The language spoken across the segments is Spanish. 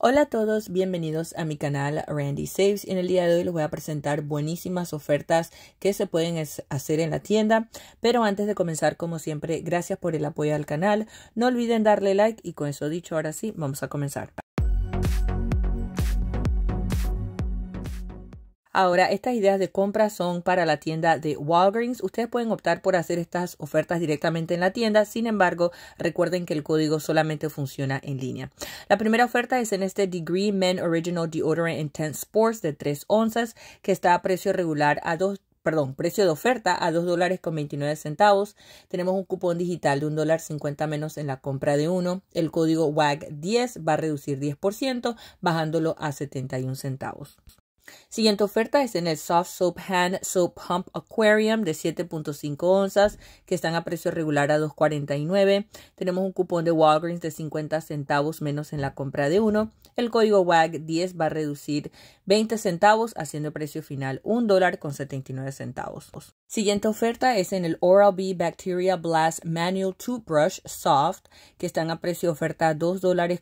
Hola a todos, bienvenidos a mi canal Randy Saves. En el día de hoy les voy a presentar buenísimas ofertas que se pueden hacer en la tienda. Pero antes de comenzar, como siempre, gracias por el apoyo al canal. No olviden darle like y con eso dicho, ahora sí, vamos a comenzar. Ahora, estas ideas de compra son para la tienda de Walgreens. Ustedes pueden optar por hacer estas ofertas directamente en la tienda. Sin embargo, recuerden que el código solamente funciona en línea. La primera oferta es en este Degree Men Original Deodorant Intense Sports de 3 onzas, que está a precio regular a 2 perdón, precio de oferta a $2.29. dólares con 29 centavos. Tenemos un cupón digital de $1.50 dólar 50 menos en la compra de uno. El código WAG10 va a reducir 10%, bajándolo a 71 centavos. Siguiente oferta es en el Soft Soap Hand Soap Pump Aquarium de 7.5 onzas que están a precio regular a 2.49. Tenemos un cupón de Walgreens de 50 centavos menos en la compra de uno. El código WAG 10 va a reducir 20 centavos haciendo precio final $1.79. dólar centavos. Siguiente oferta es en el Oral-B Bacteria Blast Manual Toothbrush Soft que están a precio oferta 2 dólares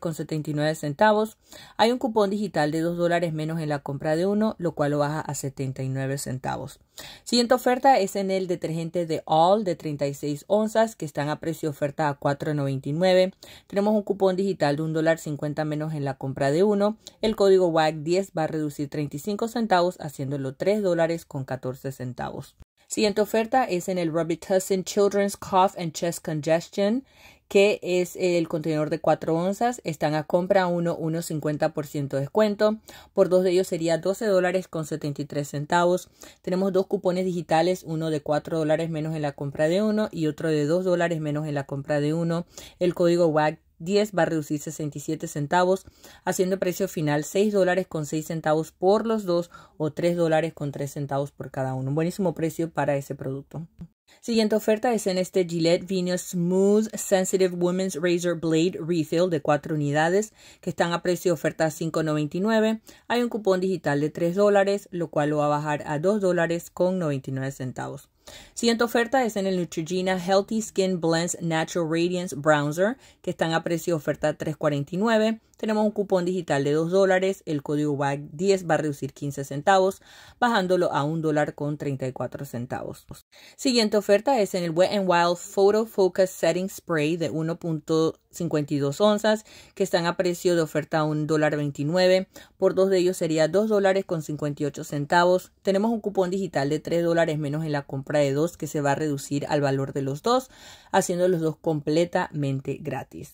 centavos. Hay un cupón digital de 2 menos en la compra de uno lo cual lo baja a 79 centavos. Siguiente oferta es en el detergente de All de 36 onzas que están a precio oferta a 4.99. Tenemos un cupón digital de $1.50 menos en la compra de uno. El código wag 10 va a reducir 35 centavos haciéndolo 3 dólares con 14 centavos. Siguiente oferta es en el Robitussin Children's Cough and Chest Congestion que es el contenedor de 4 onzas. Están a compra 1, 1,50% de descuento. Por dos de ellos sería 12 dólares con 73 centavos. Tenemos dos cupones digitales, uno de 4 dólares menos en la compra de uno y otro de 2 dólares menos en la compra de uno. El código WAC 10 va a reducir 67 centavos, haciendo precio final 6 dólares con centavos por los dos o 3 dólares con centavos por cada uno. Un buenísimo precio para ese producto. Siguiente oferta es en este Gillette Venus Smooth Sensitive Women's Razor Blade Refill de 4 unidades que están a precio de oferta 5.99. Hay un cupón digital de 3 dólares, lo cual lo va a bajar a dos dólares con centavos. Siguiente oferta es en el Neutrogena Healthy Skin Blends Natural Radiance Bronzer, que están a precio de oferta 3.49 tenemos un cupón digital de 2 dólares, el código va 10 va a reducir 15 centavos, bajándolo a 1 dólar con 34 centavos. Siguiente oferta es en el Wet n Wild Photo Focus Setting Spray de 1. 52 onzas que están a precio de oferta a un dólar 29 por dos de ellos sería dos dólares con 58 centavos tenemos un cupón digital de 3 dólares menos en la compra de dos que se va a reducir al valor de los dos haciendo los dos completamente gratis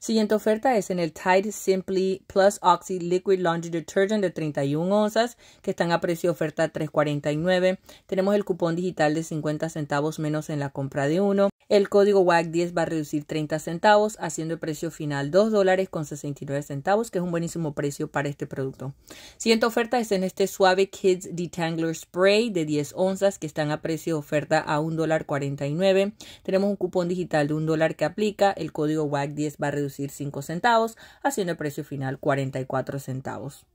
Siguiente oferta es en el Tide Simply Plus Oxy Liquid Laundry Detergent de 31 onzas, que están a precio de oferta 3.49. Tenemos el cupón digital de 50 centavos menos en la compra de uno. El código WAC 10 va a reducir 30 centavos, haciendo el precio final 2 dólares con 69 centavos, que es un buenísimo precio para este producto. Siguiente oferta es en este suave Kids Detangler Spray de 10 onzas, que están a precio de oferta a 1 dólar 49. Tenemos un cupón digital de 1 dólar que aplica. El código WAC 10 va a reducir 5 centavos, haciendo el precio final 44 centavos.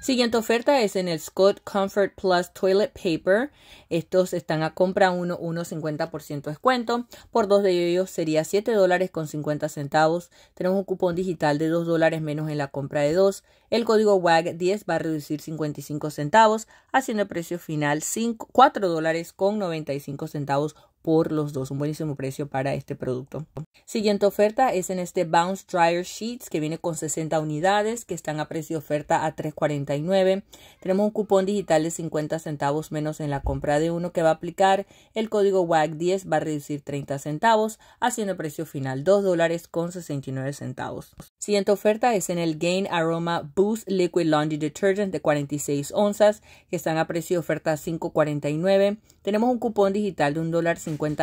Siguiente oferta es en el Scott Comfort Plus Toilet Paper. Estos están a compra 1, por ciento descuento. Por dos de ellos sería $7.50, dólares con cincuenta centavos. Tenemos un cupón digital de 2 dólares menos en la compra de dos. El código WAG 10 va a reducir 55 centavos, haciendo el precio final $4.95. dólares con cinco centavos por los dos, un buenísimo precio para este producto. Siguiente oferta es en este Bounce Dryer Sheets que viene con 60 unidades que están a precio de oferta a $3.49. Tenemos un cupón digital de 50 centavos menos en la compra de uno que va a aplicar el código WAG10 va a reducir 30 centavos haciendo el precio final $2.69. Siguiente oferta es en el Gain Aroma Boost Liquid Laundry Detergent de 46 onzas que están a precio de oferta 5.49. Tenemos un cupón digital de un dólar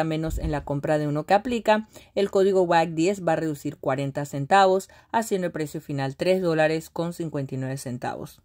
menos en la compra de uno que aplica. El código wag 10 va a reducir 40 centavos, haciendo el precio final $3.59. dólares con centavos.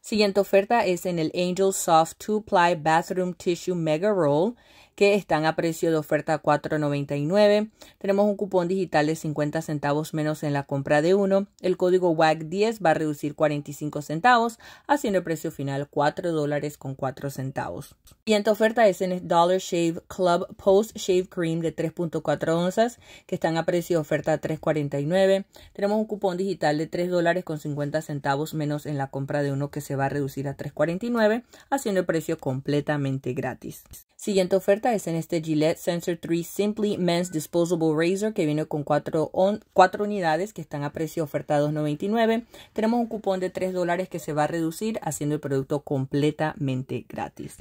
Siguiente oferta es en el Angel Soft 2 Ply Bathroom Tissue Mega Roll que están a precio de oferta 4.99. Tenemos un cupón digital de 50 centavos menos en la compra de uno. El código WAC 10 va a reducir 45 centavos, haciendo el precio final 4 dólares con 4 centavos. Siguiente oferta es en Dollar Shave Club Post Shave Cream de 3.4 onzas, que están a precio de oferta 3.49. Tenemos un cupón digital de 3 dólares con 50 centavos menos en la compra de uno que se va a reducir a 3.49, haciendo el precio completamente gratis. Siguiente oferta es en este Gillette Sensor 3 Simply Men's Disposable Razor que viene con 4, unidades que están a precio oferta 2.99. Tenemos un cupón de 3 dólares que se va a reducir haciendo el producto completamente gratis.